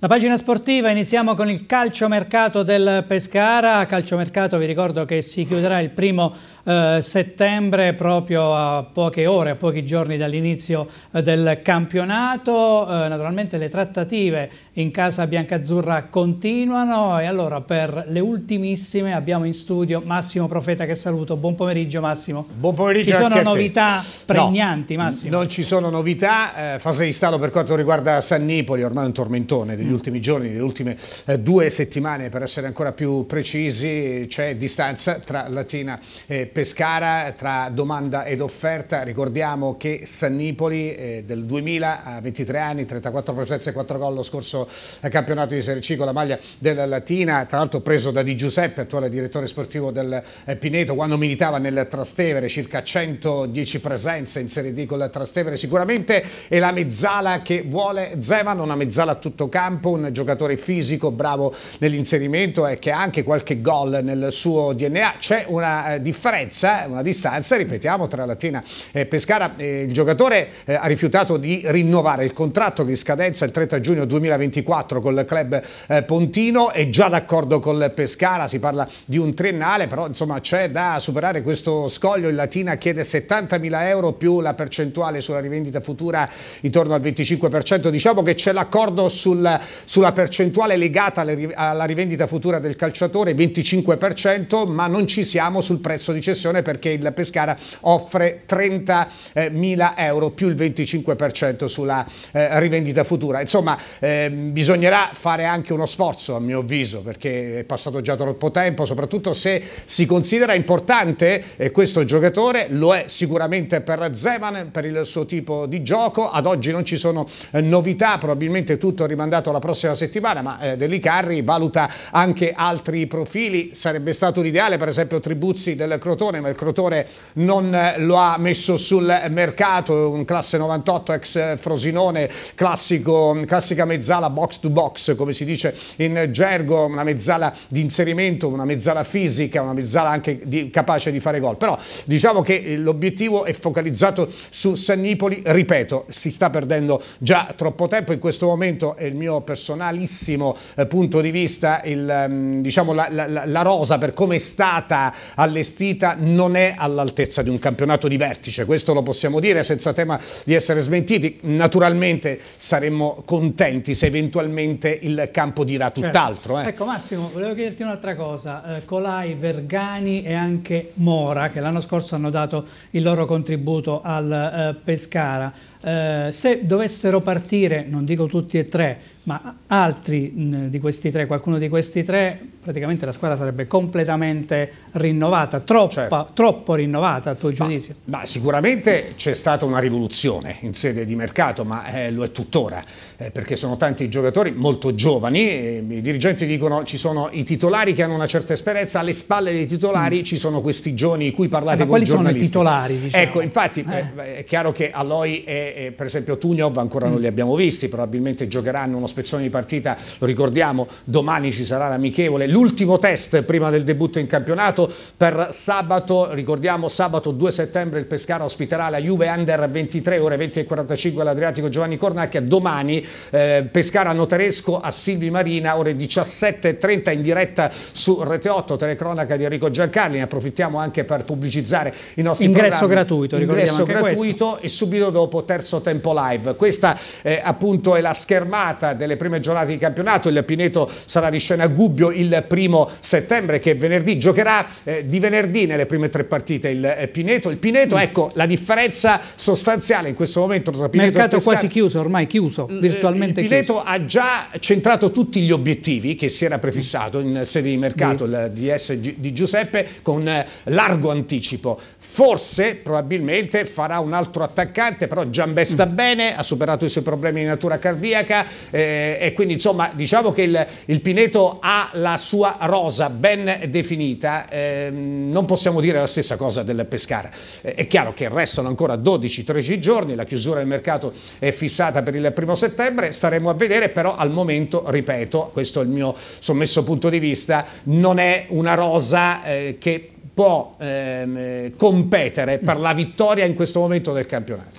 La pagina sportiva, iniziamo con il calciomercato del Pescara, calciomercato vi ricordo che si chiuderà il primo eh, settembre proprio a poche ore, a pochi giorni dall'inizio eh, del campionato, eh, naturalmente le trattative in casa biancazzurra continuano e allora per le ultimissime abbiamo in studio Massimo Profeta che saluto, buon pomeriggio Massimo. Buon pomeriggio Ci sono novità pregnanti no, Massimo? Non ci sono novità, eh, fase di stato per quanto riguarda San Nipoli, ormai un tormentone degli ultimi giorni, delle ultime eh, due settimane per essere ancora più precisi, c'è distanza tra Latina e Pescara, tra domanda ed offerta. Ricordiamo che Sannipoli eh, del 2000 ha 23 anni, 34 presenze e 4 gol lo scorso eh, campionato di Serie C con la maglia della Latina, tra l'altro preso da Di Giuseppe, attuale direttore sportivo del Pineto, quando militava nel Trastevere, circa 110 presenze in Serie D con il Trastevere, sicuramente è la mezzala che vuole Zeman, una mezzala a tutto campo campo, un giocatore fisico, bravo nell'inserimento e che ha anche qualche gol nel suo DNA. C'è una eh, differenza, una distanza, ripetiamo, tra Latina e Pescara. Eh, il giocatore eh, ha rifiutato di rinnovare il contratto che scadenza il 30 giugno 2024 col club Pontino, è già d'accordo col Pescara, si parla di un triennale, però insomma c'è da superare questo scoglio. Il Latina chiede 70.000 euro più la percentuale sulla rivendita futura intorno al 25%. Diciamo che c'è l'accordo sul sulla percentuale legata alla rivendita futura del calciatore, 25%, ma non ci siamo sul prezzo di cessione perché il Pescara offre 30.000 euro più il 25% sulla eh, rivendita futura. Insomma, ehm, bisognerà fare anche uno sforzo, a mio avviso, perché è passato già troppo tempo, soprattutto se si considera importante questo giocatore, lo è sicuramente per Zeman, per il suo tipo di gioco, ad oggi non ci sono eh, novità, probabilmente tutto rimandato alla la prossima settimana, ma eh, Delicarri valuta anche altri profili, sarebbe stato l'ideale per esempio Tribuzzi del Crotone, ma il Crotone non eh, lo ha messo sul mercato, un classe 98 ex Frosinone, classico, classica mezzala box to box, come si dice in gergo, una mezzala di inserimento, una mezzala fisica, una mezzala anche di, capace di fare gol, però diciamo che eh, l'obiettivo è focalizzato su Sannipoli, ripeto, si sta perdendo già troppo tempo, in questo momento è il mio personalissimo eh, punto di vista il, ehm, diciamo, la, la, la, rosa per come è stata allestita non è all'altezza di un campionato di vertice, questo lo possiamo dire senza tema di essere smentiti. Naturalmente saremmo contenti se eventualmente il campo dirà certo. tutt'altro. Certo. Eh. Ecco Massimo, volevo chiederti un'altra cosa. Eh, Colai, Vergani e anche Mora, che l'anno scorso hanno dato il loro contributo al eh, Pescara, eh, se dovessero partire, non dico tutti e tre, ma altri mh, di questi tre, qualcuno di questi tre praticamente la squadra sarebbe completamente rinnovata, troppo, certo. troppo rinnovata a tuo giudizio. Ma, ma sicuramente c'è stata una rivoluzione in sede di mercato, ma eh, lo è tuttora, eh, perché sono tanti giocatori molto giovani, eh, i dirigenti dicono ci sono i titolari che hanno una certa esperienza, alle spalle dei titolari mm. ci sono questi giovani di cui parlate eh, ma con i giornalisti. quali sono i titolari? Diciamo. Ecco, infatti eh. è chiaro che Aloy e per esempio Tugnov ancora mm. non li abbiamo visti, probabilmente giocheranno uno spezzone di partita, lo ricordiamo, domani ci sarà l'amichevole, l'ultimo test prima del debutto in campionato per sabato, ricordiamo sabato 2 settembre il Pescara ospiterà la Juve Under 23 ore 20 e 45 all'Adriatico Giovanni Cornacchia, domani eh, Pescara Noteresco a Silvi Marina ore 17.30 in diretta su Rete 8, telecronaca di Enrico Giancarli, ne approfittiamo anche per pubblicizzare i nostri Ingresso programmi. gratuito, Ingresso gratuito questo. e subito dopo terzo tempo live. Questa eh, appunto è la schermata delle prime giornate di campionato, il Pineto sarà di scena a Gubbio il primo settembre che è venerdì, giocherà eh, di venerdì nelle prime tre partite il eh, Pineto. Il Pineto, mm. ecco, la differenza sostanziale in questo momento tra Pineto mercato e Pescara. quasi chiuso, ormai chiuso, eh, virtualmente il Pineto chiuso. ha già centrato tutti gli obiettivi che si era prefissato in sede di mercato, sì. il DS di Giuseppe, con eh, largo anticipo. Forse, probabilmente, farà un altro attaccante, però Giambè sta mm. bene, ha superato i suoi problemi di natura cardiaca eh, e quindi, insomma, diciamo che il, il Pineto ha la sua sua rosa ben definita, eh, non possiamo dire la stessa cosa del Pescara. Eh, è chiaro che restano ancora 12-13 giorni, la chiusura del mercato è fissata per il primo settembre, staremo a vedere, però al momento, ripeto, questo è il mio sommesso punto di vista, non è una rosa eh, che può ehm, competere per la vittoria in questo momento del campionato.